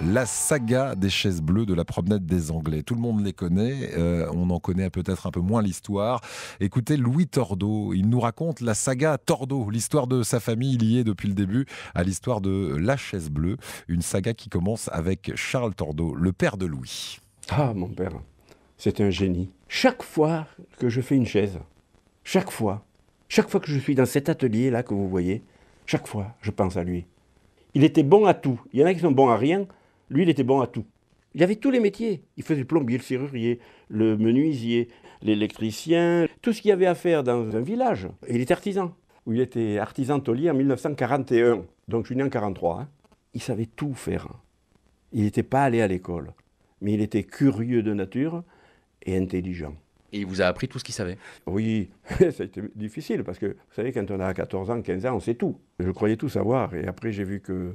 La saga des chaises bleues de la promenade des Anglais. Tout le monde les connaît, euh, on en connaît peut-être un peu moins l'histoire. Écoutez Louis Tordeau, il nous raconte la saga Tordeau, l'histoire de sa famille liée depuis le début à l'histoire de La chaise bleue, une saga qui commence avec Charles Tordeau, le père de Louis. Ah mon père, c'est un génie. Chaque fois que je fais une chaise, chaque fois, chaque fois que je suis dans cet atelier là que vous voyez, chaque fois je pense à lui. Il était bon à tout. Il y en a qui sont bons à rien, lui, il était bon à tout. Il avait tous les métiers. Il faisait le plombier, le serrurier, le menuisier, l'électricien, tout ce qu'il y avait à faire dans un village. il était artisan. Il était artisan taulier en 1941. Donc je suis né en 43. Hein. Il savait tout faire. Il n'était pas allé à l'école, mais il était curieux de nature et intelligent. Et il vous a appris tout ce qu'il savait Oui, ça a été difficile parce que vous savez, quand on a 14 ans, 15 ans, on sait tout. Je croyais tout savoir et après j'ai vu que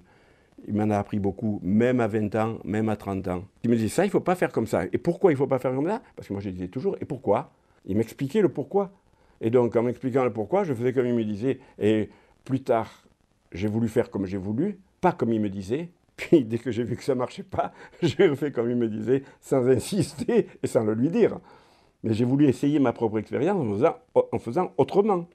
il m'en a appris beaucoup, même à 20 ans, même à 30 ans. Il me disait ça, il ne faut pas faire comme ça. Et pourquoi il ne faut pas faire comme ça Parce que moi, je disais toujours, et pourquoi Il m'expliquait le pourquoi. Et donc, en m'expliquant le pourquoi, je faisais comme il me disait. Et plus tard, j'ai voulu faire comme j'ai voulu, pas comme il me disait. Puis, dès que j'ai vu que ça ne marchait pas, j'ai refait comme il me disait, sans insister et sans le lui dire. Mais j'ai voulu essayer ma propre expérience en faisant, en faisant, autrement.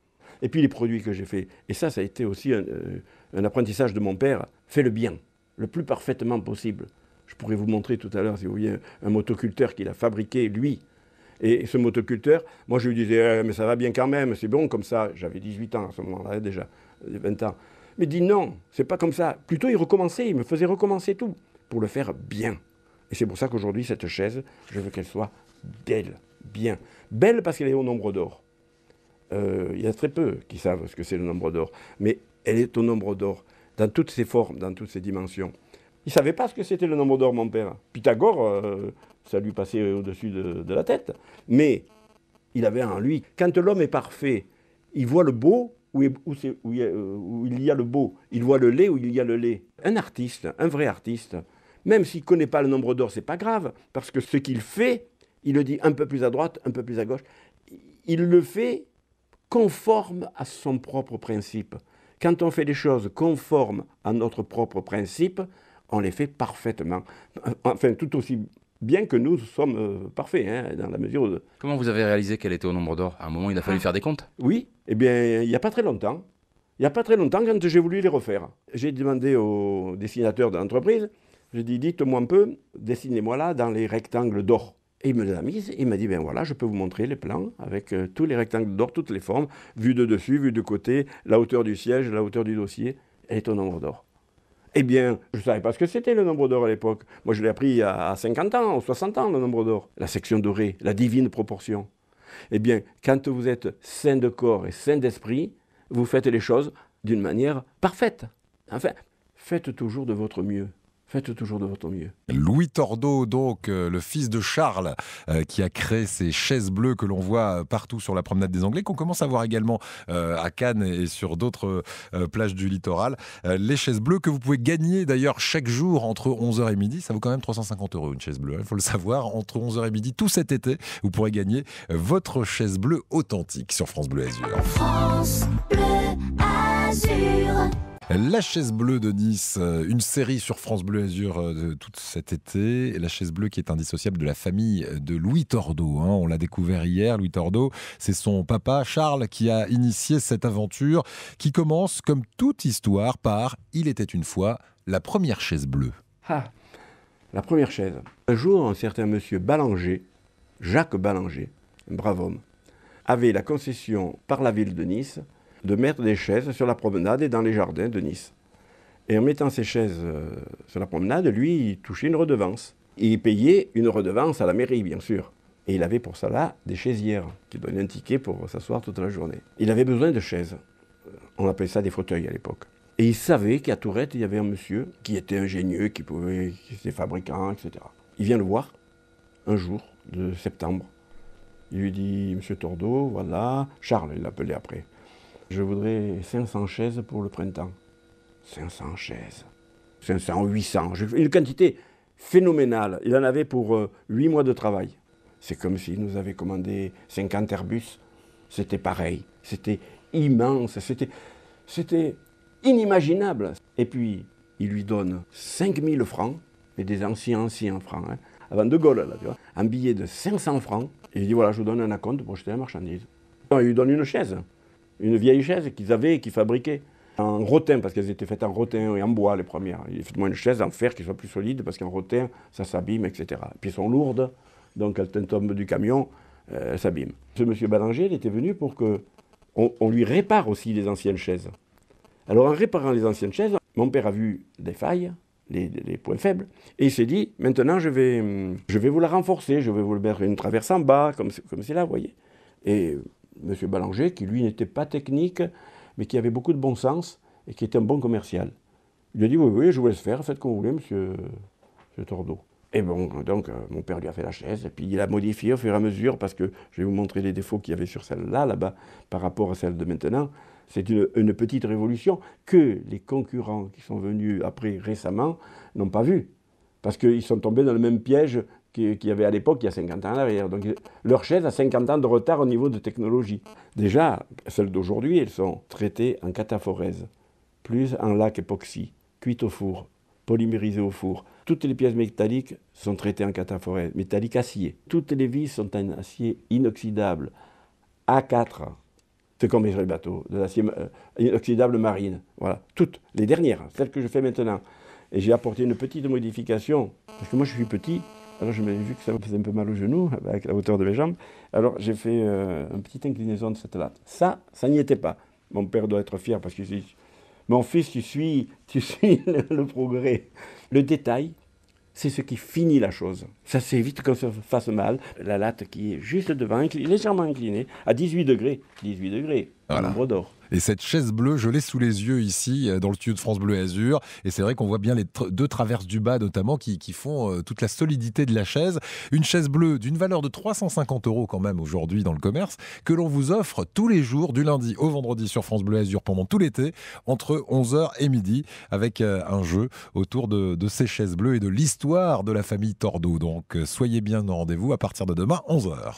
Et puis, les produits que j'ai faits. Et ça, ça a été aussi un, euh, un apprentissage de mon père, fait le bien, le plus parfaitement possible. Je pourrais vous montrer tout à l'heure, si vous voyez, un motoculteur qu'il a fabriqué, lui. Et ce motoculteur, moi je lui disais, eh, mais ça va bien quand même, c'est bon comme ça. J'avais 18 ans à ce moment-là déjà, 20 ans. Mais il dit non, c'est pas comme ça. Plutôt il recommençait, il me faisait recommencer tout pour le faire bien. Et c'est pour ça qu'aujourd'hui, cette chaise, je veux qu'elle soit belle, bien. Belle parce qu'elle est au nombre d'or. Euh, il y a très peu qui savent ce que c'est le nombre d'or. Mais elle est au nombre d'or, dans toutes ses formes, dans toutes ses dimensions. Il ne savait pas ce que c'était le nombre d'or, mon père. Pythagore, euh, ça lui passait au-dessus de, la tête. Mais il avait en lui, quand l'homme est parfait, il voit le beau euh, où, il y a le beau, il voit le lait où il y a le lait. Un artiste, un vrai artiste, même s'il ne connaît pas le nombre d'or, c'est pas grave, parce que ce qu'il fait, il le dit un peu plus à droite, un peu plus à gauche, il le fait conforme à son propre principe. Quand on fait des choses conformes à notre propre principe, on les fait parfaitement. Enfin, tout aussi bien que nous sommes euh, parfaits, hein, dans la mesure de... Comment vous avez réalisé qu'elle était au nombre d'or À un moment, il a fallu ah. faire des comptes Oui, eh bien, il n'y a pas très longtemps. Il n'y a pas très longtemps, quand j'ai voulu les refaire, j'ai demandé au dessinateur de l'entreprise, j'ai dit, dites-moi un peu, dessinez-moi là dans les rectangles d'or. Et il me les a et il m'a dit, ben voilà, je peux vous montrer les plans avec euh, tous les rectangles d'or, toutes les formes, vue de dessus, vue de côté, la hauteur du siège, la hauteur du dossier, et ton nombre d'or. Eh bien, je ne savais pas ce que c'était le nombre d'or à l'époque. Moi, je l'ai appris il y a 50 ans, ou 60 ans, le nombre d'or. La section dorée, la divine proportion. Eh bien, quand vous êtes saint de corps et saint d'esprit, vous faites les choses d'une manière parfaite. Enfin, faites toujours de votre mieux. Faites toujours de votre mieux. Louis Tordeau, donc, euh, le fils de Charles, euh, qui a créé ces chaises bleues que l'on voit euh, partout sur la promenade des Anglais, qu'on commence à voir également à Cannes et sur d'autres plages du littoral. les chaises bleues que vous pouvez gagner d'ailleurs chaque jour entre 11h et midi. Ça vaut quand même 350 euros une chaise bleue, il faut le savoir. Entre 11h et midi, tout cet été, vous pourrez gagner votre chaise bleue authentique sur France Bleu Azur. La chaise bleue de Nice, euh, une série sur France Bleu Azur euh, de tout cet été. La chaise bleue qui est indissociable de la famille de Louis Tordeau. Hein. On l'a découvert hier, Louis Tordeau. C'est son papa Charles qui a initié cette aventure qui commence comme toute histoire par Il était une fois la première chaise bleue. Ah, la première chaise. Un jour, un certain monsieur Ballanger, Jacques Ballanger, un brave homme, avait la concession par la ville de Nice de mettre des chaises sur la promenade et dans les jardins de Nice. Et en mettant ces chaises euh, sur la promenade, lui, il touchait une redevance. Et il payait une redevance à la mairie, bien sûr. Et il avait pour cela des chaisières, qui donnaient un ticket pour s'asseoir toute la journée. Il avait besoin de chaises. Euh, on appelait ça des fauteuils à l'époque. Et il savait qu'à Tourette, il y avait un monsieur qui était ingénieux, qui pouvait, qui était fabricant, etc. Il vient le voir un jour de septembre. Il lui dit, Monsieur Tordeau, voilà, Charles, il l'appelait après. Je voudrais 500 chaises pour le printemps. 500 chaises. 500, 800. Une quantité phénoménale. Il en avait pour 8 euh, mois de travail. C'est comme s'il nous avait commandé 50 Airbus. C'était pareil. C'était immense. C'était, c'était inimaginable. Et puis, il lui donne 5000 francs, mais des anciens, anciens francs, hein. avant De Gaulle, là, tu vois, un billet de 500 francs. Et il dit voilà, je vous donne un compte pour acheter la marchandise. Il lui donne une chaise une vieille chaise qu'ils avaient et qu'ils fabriquaient en rotin, parce qu'elles étaient faites en rotin et en bois, les premières. Il faut une chaise en fer qui soit plus solide, parce qu'en rotin, ça s'abîme, etc. Et puis sont lourdes, donc elles tombent du camion, ça euh, elles Ce monsieur Ballanger, il était venu pour que on, lui répare aussi les anciennes chaises. Alors en réparant les anciennes chaises, mon père a vu des failles, les, points faibles, et il s'est dit, maintenant je vais, hum, je vais vous la renforcer, je vais vous mettre une traverse en bas, comme, comme c'est là, vous voyez. Et M. Ballanger, qui lui n'était pas technique, mais qui avait beaucoup de bon sens et qui était un bon commercial. Il a dit Oui, oui, je vous laisse faire, faites comme vous voulez, monsieur, monsieur Tordeau. Et bon, donc, euh, mon père lui a fait la chaise, et puis il a modifié au fur et à mesure, parce que je vais vous montrer les défauts qu'il y avait sur celle-là, là-bas, par rapport à celle de maintenant. C'est une, petite révolution que les concurrents qui sont venus après récemment n'ont pas vu Parce qu'ils sont tombés dans le même piège qu'il y avait à l'époque, il y a 50 ans en arrière. Donc leur chaise a 50 ans de retard au niveau de technologie. Déjà, celles d'aujourd'hui, elles sont traitées en cataphorèse, plus en lac époxy, cuites au four, polymérisées au four. Toutes les pièces métalliques sont traitées en cataphorèse, métallique acier. Toutes les vis sont en acier inoxydable, A4. C'est comme les bateaux, de l'acier euh, inoxydable marine. Voilà, toutes, les dernières, celles que je fais maintenant. Et j'ai apporté une petite modification, parce que moi je suis petit, alors je m'avais vu que ça me faisait un peu mal au genou, avec la hauteur de mes jambes. Alors j'ai fait euh, une petite inclinaison de cette latte. Ça, ça n'y était pas. Mon père doit être fier parce qu'il dit Mon fils, tu suis, tu suis le progrès. Le détail, c'est ce qui finit la chose ça s'évite qu'on se fasse mal. La latte qui est juste devant, légèrement inclinée, à 18 degrés. 18 degrés, voilà. d'or. Et cette chaise bleue, je l'ai sous les yeux ici, euh, dans le studio de France Bleu Azur. Et c'est vrai qu'on voit bien les deux traverses du bas, notamment, qui, font euh, toute la solidité de la chaise. Une chaise bleue d'une valeur de 350 euros, quand même, aujourd'hui, dans le commerce, que l'on vous offre tous les jours, du lundi au vendredi, sur France Bleu Azur, pendant tout l'été, entre 11h et midi, avec euh, un jeu autour de, de, ces chaises bleues et de l'histoire de la famille Tordeau, donc euh, soyez bien au rendez-vous à partir de demain, 11h.